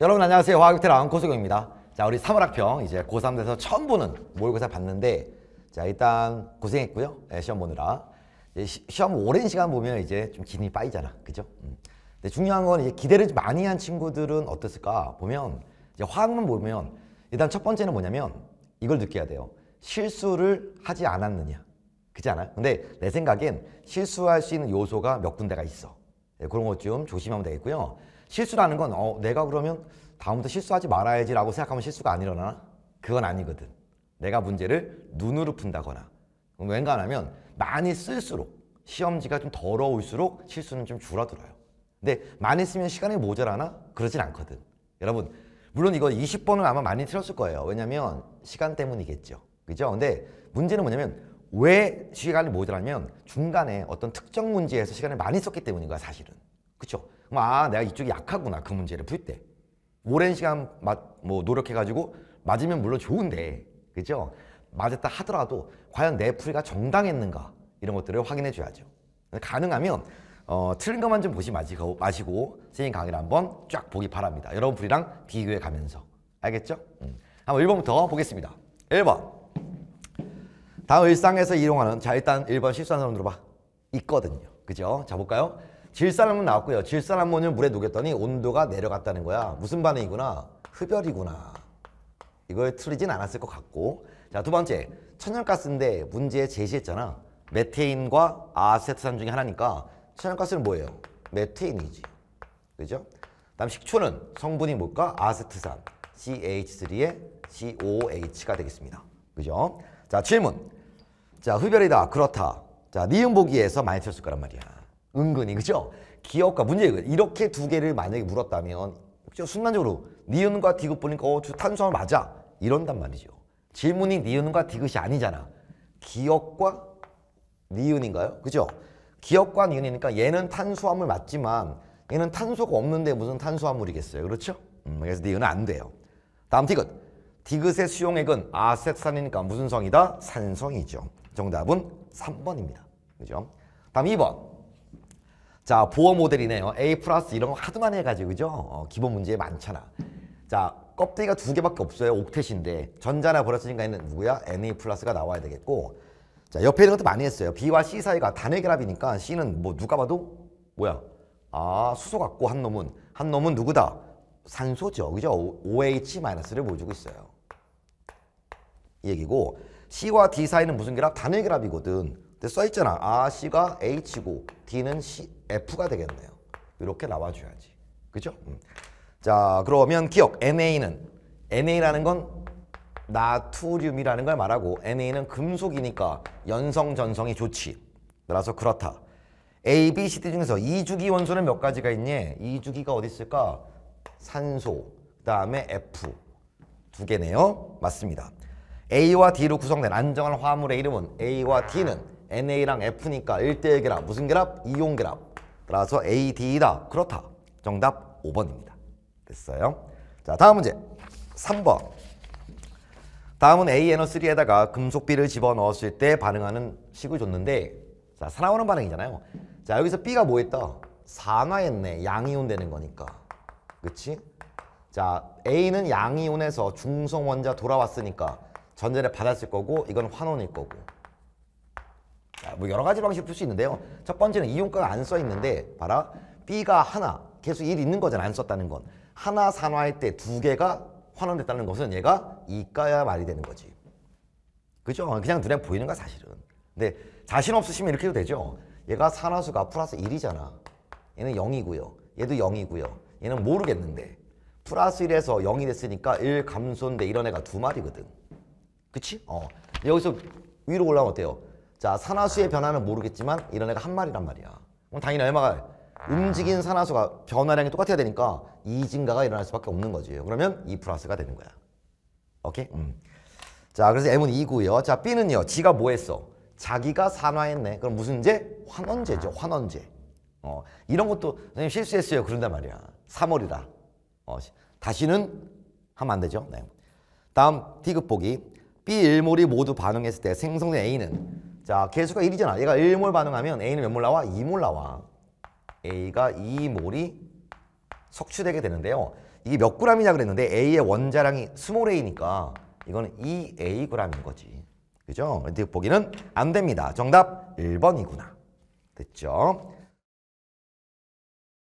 여러분 안녕하세요. 화학비틀 안고수경입니다. 자 우리 3월 학평 이제 고3 돼서 처음 보는 모의고사 봤는데 자 일단 고생했고요. 네, 시험 보느라 시, 험 오랜 시간 보면 이제 좀 기능이 빠이잖아. 그죠? 음. 근데 중요한 건 이제 기대를 많이 한 친구들은 어땠을까 보면 이제 화학만 보면 일단 첫 번째는 뭐냐면 이걸 느껴야 돼요. 실수를 하지 않았느냐. 그지 않아요? 근데 내 생각엔 실수할 수 있는 요소가 몇 군데가 있어. 네, 그런 것 좀 조심하면 되겠고요. 실수라는 건 어, 내가 그러면 다음부터 실수하지 말아야지라고 생각하면 실수가 안일어나 그건 아니거든. 내가 문제를 눈으로 푼다거나 왠가하면 많이 쓸수록 시험지가 좀 더러울수록 실수는 좀 줄어들어요. 근데 많이 쓰면 시간이 모자라나? 그러진 않거든. 여러분 물론 이거 2 0번은 아마 많이 틀었을 거예요. 왜냐면 시간 때문이겠죠. 그죠? 근데 문제는 뭐냐면 왜 시간이 모자라면 중간에 어떤 특정 문제에서 시간을 많이 썼기 때문인 거야 사실은. 그렇죠? 아 내가 이쪽이 약하구나 그 문제를 풀 때 오랜 시간 마, 뭐 노력해가지고 맞으면 물론 좋은데 그죠? 맞았다 하더라도 과연 내 풀이가 정당했는가 이런 것들을 확인해 줘야죠 가능하면 어, 틀린 것만 좀 보지 마시고, 마시고 선생님 강의를 한번 쫙 보기 바랍니다 여러분 풀이랑 비교해 가면서 알겠죠? 음. 한번 1번부터 보겠습니다 1번 다음 일상에서 이용하는 자 일단 1번 실수한 사람 들어봐 있거든요 그죠? 자 볼까요? 질산화은 나왔고요. 질산화물을 물에 녹였더니 온도가 내려갔다는 거야. 무슨 반응이구나? 흡열이구나. 이걸 틀리진 않았을 것 같고 자 두 번째 천연가스인데 문제 제시했잖아. 메테인과 아세트산 중에 하나니까 천연가스는 뭐예요? 메테인이지. 그죠? 다음 식초는 성분이 뭘까? 아세트산 CH3에 COH가 되겠습니다. 그죠? 자 질문. 자 흡열이다. 그렇다. 자 니은 보기에서 많이 틀렸을 거란 말이야. 은근히 그죠? 기억과 문제 이렇게 두 개를 만약에 물었다면 그죠? 순간적으로 니은과 디귿 보니까 어, 저 탄수화물 맞아 이런단 말이죠. 질문이 니은과 디귿이 아니잖아. 기억과 니은인가요? 그죠? 기억과 니은이니까 얘는 탄수화물 맞지만 얘는 탄소가 없는데 무슨 탄수화물이겠어요. 그렇죠? 음, 그래서 니은은 안 돼요. 다음 디귿. 디귿의 수용액은 아색산이니까 무슨 성이다? 산성이죠. 정답은 삼번입니다 그죠? 다음 이번 자 보어 모델이네요. A 플러스 이런 거하도 많이 해가지고 그죠? 어, 기본 문제 많잖아. 자 껍데기가 두 개밖에 없어요. 옥텟인데 전자나 버렸으니까 있는 누구야? Na 플러스가 나와야 되겠고 자 옆에 있는 것도 많이 했어요. B와 C 사이가 단일 결합이니까 C는 뭐 누가 봐도 뭐야? 아 수소 같고 한 놈은 한 놈은 누구다? 산소죠. 그죠? OH-를 보여주고 있어요. 이 얘기고 C와 D 사이는 무슨 결합? 단일 결합이거든. 근데 써있잖아. 아, C가 H고 D는 C, F가 되겠네요. 이렇게 나와줘야지. 그죠? 음. 자, 그러면 기억. NA는 NA라는 건 나트륨이라는 걸 말하고 NA는 금속이니까 연성, 전성이 좋지. 따라서 그렇다. A, B, C, D 중에서 이주기 원소는 몇 가지가 있니? 이주기가 어디 있을까? 산소, 그 다음에 F 두 개네요. 맞습니다. A와 D로 구성된 안정한 화물의 이름은 A와 D는 NA랑 F니까 1대1 결합. 무슨 결합? 이온 결합. 따라서 AD다. 그렇다. 정답 5번입니다. 됐어요. 자, 다음 문제. 3번. 다음은 ANO3에다가 금속비를 집어넣었을 때 반응하는 식을 줬는데 자, 살아오는 반응이잖아요. 자, 여기서 B가 뭐 했다? 산화했네. 양이온 되는 거니까. 그치? 자, A는 양이온에서 중성원자 돌아왔으니까 전자를 받았을 거고 이건 환원일 거고 뭐 여러 가지 방식으풀수 있는데요. 첫 번째는 이용가가 안 써 있는데 봐라 B가 하나 계속 1 있는 거잖아 안 썼다는 건 하나 산화할 때 두 개가 환원됐다는 것은 얘가 이가야 말이 되는 거지. 그죠? 그냥 눈에 보이는 거야 사실은. 근데 자신 없으시면 이렇게 해도 되죠. 얘가 산화수가 플러스 1이잖아. 얘는 0이고요. 얘도 0이고요. 얘는 모르겠는데. 플러스 1에서 0이 됐으니까 1 감소인데 이런 애가 두 마리거든. 그치? 어. 여기서 위로 올라오면 어때요? 자 산화수의 변화는 모르겠지만 이런 애가 한 마리란 말이야 그럼 당연히 얼마가 움직인 산화수가 변화량이 똑같아야 되니까 이 증가가 일어날 수밖에 없는 거지 그러면 이 플러스가 되는 거야 오케이? 음. 자 그래서 M은 2고요 자 B는요 지가 뭐 했어? 자기가 산화했네 그럼 무슨 제? 환원제죠 환원제 어, 이런 것도 선생님 실수했어요 그런단 말이야 3월이라 어, 다시는 하면 안 되죠 네. 다음 D급 보기 B 일몰이 모두 반응했을 때 생성된 A는 자, 개수가 1이잖아. 얘가 1몰 반응하면 A는 몇 몰 나와? 2몰 나와. A가 2몰이 석취되게 되는데요. 이게 몇 그램이냐 그랬는데 A의 원자량이 스몰 A니까 이건 거 2A 그램인 거지. 그죠? 어떻게 보기는 안 됩니다. 정답 1번이구나. 됐죠?